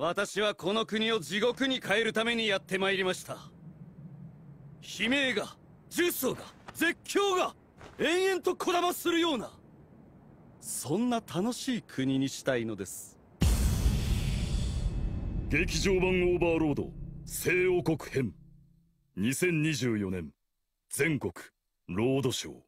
私はこの国を地獄に変えるためにやってまいりました悲鳴が呪詛が絶叫が延々とこだまするようなそんな楽しい国にしたいのです劇場版オーバーロード西王国編2024年全国ロードショー